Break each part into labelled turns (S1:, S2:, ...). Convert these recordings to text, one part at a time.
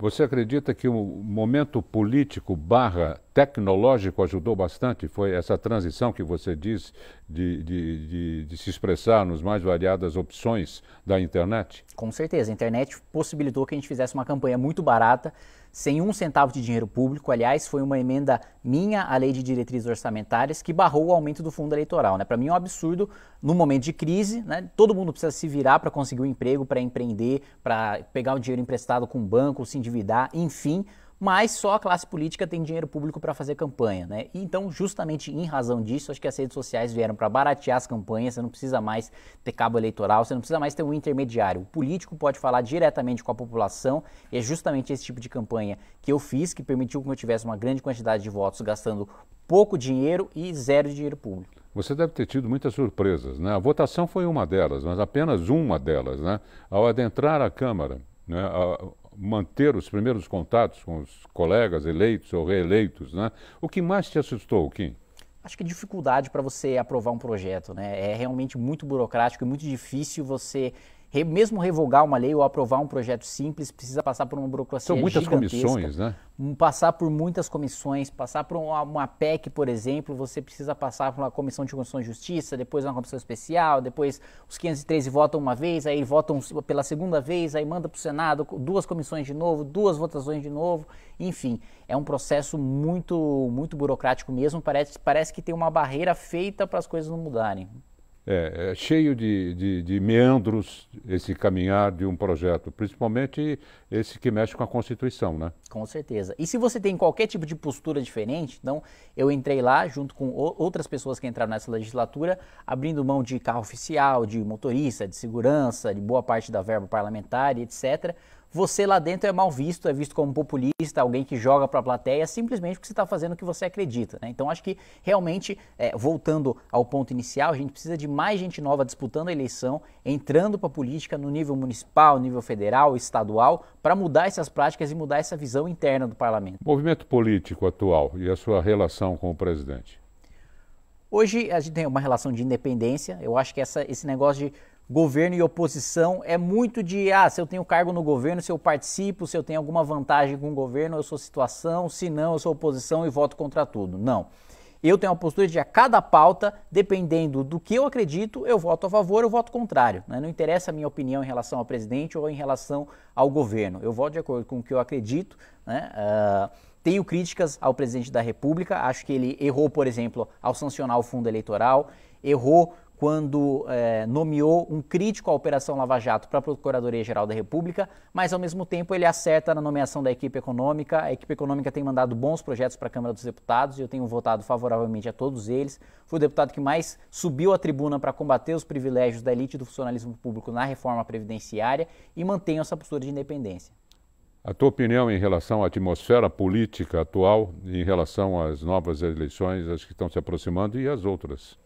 S1: Você acredita que o momento político barra tecnológico ajudou bastante? Foi essa transição que você diz de, de, de, de, se expressar nos mais variadas opções da internet?
S2: Com certeza. A internet possibilitou que a gente fizesse uma campanha muito barata sem um centavo de dinheiro público. Aliás, foi uma emenda minha à Lei de Diretrizes Orçamentárias que barrou o aumento do fundo eleitoral. Né? Para mim é um absurdo, no momento de crise, né? todo mundo precisa se virar para conseguir um emprego, para empreender, para pegar o dinheiro emprestado com o banco, se endividar, enfim mas só a classe política tem dinheiro público para fazer campanha, né? E então, justamente em razão disso, acho que as redes sociais vieram para baratear as campanhas, você não precisa mais ter cabo eleitoral, você não precisa mais ter um intermediário. O político pode falar diretamente com a população, e é justamente esse tipo de campanha que eu fiz, que permitiu que eu tivesse uma grande quantidade de votos gastando pouco dinheiro e zero dinheiro público.
S1: Você deve ter tido muitas surpresas, né? A votação foi uma delas, mas apenas uma delas, né? Ao adentrar a Câmara, né? manter os primeiros contatos com os colegas eleitos ou reeleitos, né? O que mais te assustou, Kim?
S2: Acho que dificuldade para você aprovar um projeto, né? É realmente muito burocrático e muito difícil você Re, mesmo revogar uma lei ou aprovar um projeto simples, precisa passar por uma burocracia São muitas comissões, né? Passar por muitas comissões, passar por uma, uma, PEC, por exemplo, você precisa passar por uma comissão de Constituição e Justiça, depois uma comissão especial, depois os 513 votam uma vez, aí votam pela segunda vez, aí manda para o Senado duas comissões de novo, duas votações de novo, enfim, é um processo muito, muito burocrático mesmo, parece, parece que tem uma barreira feita para as coisas não mudarem.
S1: É, é cheio de, de, de, meandros esse caminhar de um projeto, principalmente esse que mexe com a Constituição, né?
S2: Com certeza. E se você tem qualquer tipo de postura diferente, então eu entrei lá junto com outras pessoas que entraram nessa legislatura, abrindo mão de carro oficial, de motorista, de segurança, de boa parte da verba parlamentar e etc você lá dentro é mal visto, é visto como populista, alguém que joga para a plateia, simplesmente porque você está fazendo o que você acredita. Né? Então acho que realmente, é, voltando ao ponto inicial, a gente precisa de mais gente nova disputando a eleição, entrando para a política no nível municipal, nível federal, estadual, para mudar essas práticas e mudar essa visão interna do parlamento.
S1: movimento político atual e a sua relação com o presidente?
S2: Hoje a gente tem uma relação de independência. Eu acho que essa, esse negócio de governo e oposição é muito de, ah, se eu tenho cargo no governo, se eu participo, se eu tenho alguma vantagem com o governo, eu sou situação, se não, eu sou oposição e voto contra tudo. Não. Eu tenho uma postura de a cada pauta, dependendo do que eu acredito, eu voto a favor ou voto contrário. Né? Não interessa a minha opinião em relação ao presidente ou em relação ao governo. Eu voto de acordo com o que eu acredito. Né? Uh, tenho críticas ao presidente da República. Acho que ele errou, por exemplo, ao sancionar o fundo eleitoral, errou quando é, nomeou um crítico à Operação Lava Jato para a Procuradoria-Geral da República, mas ao mesmo tempo ele acerta na nomeação da equipe econômica. A equipe econômica tem mandado bons projetos para a Câmara dos Deputados e eu tenho votado favoravelmente a todos eles. Fui o deputado que mais subiu a tribuna para combater os privilégios da elite do funcionalismo público na reforma previdenciária e mantenho essa postura de independência.
S1: A tua opinião em relação à atmosfera política atual, em relação às novas eleições, as que estão se aproximando e as outras?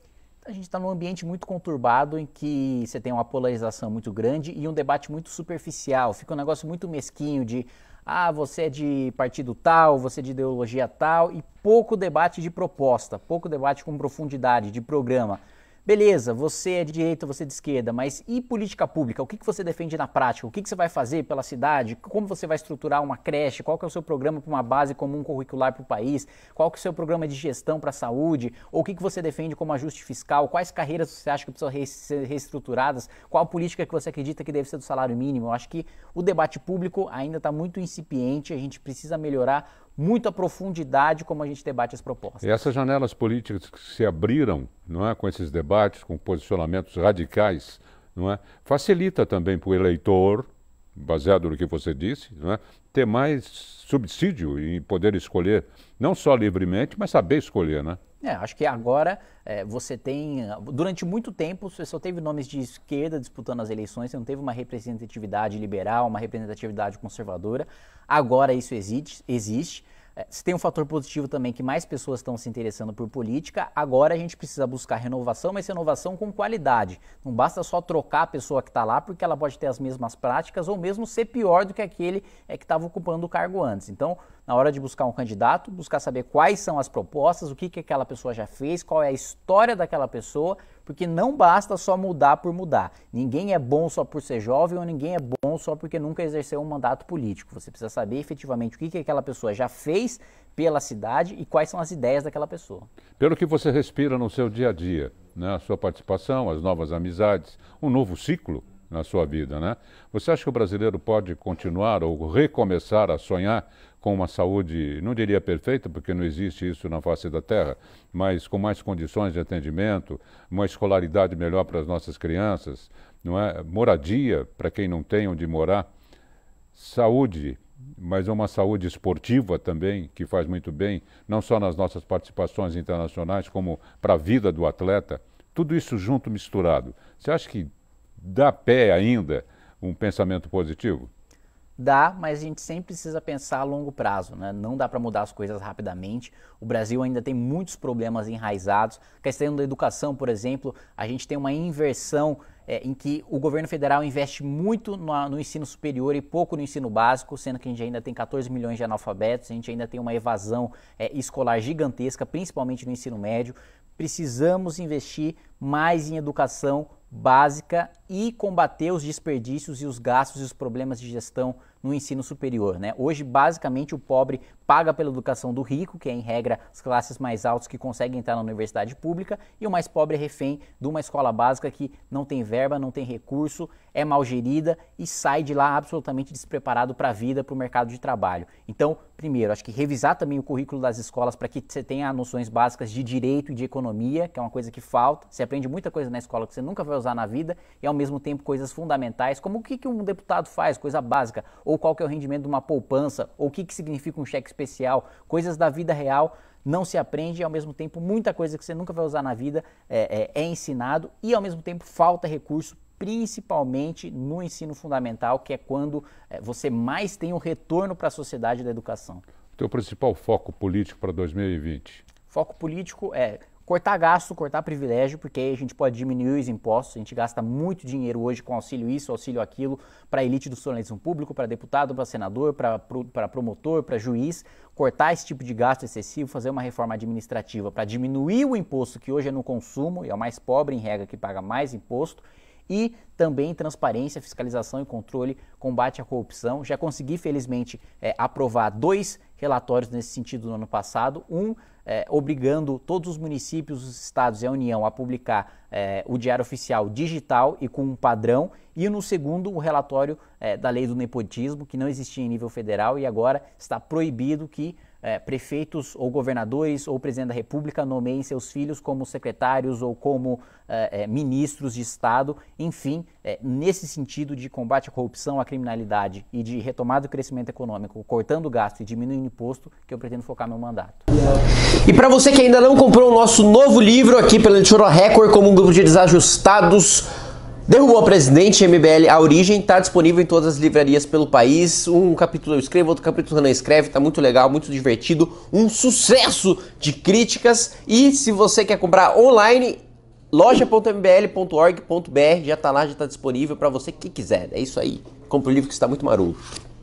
S2: a gente está num ambiente muito conturbado em que você tem uma polarização muito grande e um debate muito superficial. Fica um negócio muito mesquinho de ah, você é de partido tal, você é de ideologia tal, e pouco debate de proposta, pouco debate com profundidade, de programa. Beleza, você é de direita, você é de esquerda, mas e política pública? O que, que você defende na prática? O que, que você vai fazer pela cidade? Como você vai estruturar uma creche? Qual que é o seu programa para uma base comum curricular para o país? Qual que é o seu programa de gestão para a saúde? Ou o que, que você defende como ajuste fiscal? Quais carreiras você acha que precisam ser reestruturadas? Qual política que você acredita que deve ser do salário mínimo? Eu acho que o debate público ainda está muito incipiente, a gente precisa melhorar muita profundidade como a gente debate as propostas.
S1: E essas janelas políticas que se abriram, não é, com esses debates, com posicionamentos radicais, não é, facilita também para o eleitor baseado no que você disse, é? ter mais subsídio e poder escolher, não só livremente, mas saber escolher, né?
S2: É, acho que agora é, você tem. Durante muito tempo, você só teve nomes de esquerda disputando as eleições, você não teve uma representatividade liberal, uma representatividade conservadora. Agora isso existe. existe é, se tem um fator positivo também que mais pessoas estão se interessando por política, agora a gente precisa buscar renovação, mas renovação com qualidade. Não basta só trocar a pessoa que está lá, porque ela pode ter as mesmas práticas ou mesmo ser pior do que aquele é que estava ocupando o cargo antes. Então, na hora de buscar um candidato, buscar saber quais são as propostas, o que, que aquela pessoa já fez, qual é a história daquela pessoa porque não basta só mudar por mudar. Ninguém é bom só por ser jovem ou ninguém é bom só porque nunca exerceu um mandato político. Você precisa saber efetivamente o que, que aquela pessoa já fez pela cidade e quais são as ideias daquela pessoa.
S1: Pelo que você respira no seu dia a dia, né? a sua participação, as novas amizades, um novo ciclo na sua vida, né? Você acha que o brasileiro pode continuar ou recomeçar a sonhar com uma saúde, não diria perfeita, porque não existe isso na face da terra, mas com mais condições de atendimento, uma escolaridade melhor para as nossas crianças, não é? Moradia para quem não tem onde morar, saúde mas é uma saúde esportiva também, que faz muito bem, não só nas nossas participações internacionais, como para a vida do atleta. Tudo isso junto, misturado. Você acha que dá pé ainda um pensamento positivo?
S2: Dá, mas a gente sempre precisa pensar a longo prazo, né? Não dá para mudar as coisas rapidamente. O Brasil ainda tem muitos problemas enraizados. A questão da educação, por exemplo, a gente tem uma inversão é, em que o governo federal investe muito no, no, ensino superior e pouco no ensino básico, sendo que a gente ainda tem 14 milhões de analfabetos, a gente ainda tem uma evasão é, escolar gigantesca, principalmente no ensino médio. Precisamos investir mais em educação básica e combater os desperdícios e os gastos e os problemas de gestão no ensino superior. Né? Hoje, basicamente, o pobre paga pela educação do rico, que é, em regra, as classes mais altas que conseguem entrar na universidade pública, e o mais pobre é refém de uma escola básica que não tem verba, não tem recurso, é mal gerida e sai de lá absolutamente despreparado para a vida, para o mercado de trabalho. Então, primeiro, acho que revisar também o currículo das escolas para que você tenha noções básicas de direito e de economia, que é uma coisa que falta. Você aprende muita coisa na escola que você nunca vai usar na vida, e ao mesmo tempo coisas fundamentais, como o que, um deputado faz, coisa básica, ou ou qual que é o rendimento de uma poupança, ou o que, que significa um cheque especial, coisas da vida real, não se aprende e ao mesmo tempo muita coisa que você nunca vai usar na vida é, é, é ensinado e ao mesmo tempo falta recurso principalmente no ensino fundamental, que é quando é, você mais tem o um retorno para a sociedade da educação.
S1: O teu principal foco político para 2020?
S2: Foco político é cortar gasto, cortar privilégio, porque aí a gente pode diminuir os impostos. A gente gasta muito dinheiro hoje com auxílio isso, auxílio aquilo, para a elite do jornalismo público, para deputado, para senador, para promotor, para juiz. Cortar esse tipo de gasto excessivo, fazer uma reforma administrativa para diminuir o imposto que hoje é no consumo, e é o mais pobre em regra que paga mais imposto, e também transparência, fiscalização e controle, combate à corrupção. Já consegui, felizmente, é, aprovar dois relatórios nesse sentido no ano passado. Um é, obrigando todos os municípios, os estados e a União a publicar é, o Diário Oficial digital e com um padrão. E no segundo, o relatório é, da lei do nepotismo, que não existia em nível federal e agora está proibido que é, prefeitos ou governadores ou presidente da República nomeiem seus filhos como secretários ou como é, é, ministros de Estado, enfim, é, nesse sentido de combate à corrupção, à criminalidade e de retomada do crescimento econômico, cortando gasto e diminuindo imposto, que eu pretendo focar meu mandato. E para você que ainda não comprou o nosso novo livro aqui pela Editora Record, como um grupo de desajustados Derrubou o presidente, MBL A Origem, está disponível em todas as livrarias pelo país. Um capítulo eu escrevo, outro capítulo Renan escreve, tá muito legal, muito divertido, um sucesso de críticas. E se você quer comprar online, loja.mbl.org.br já está lá, já está disponível para você que quiser. É isso aí. Compre o livro que está muito maroto.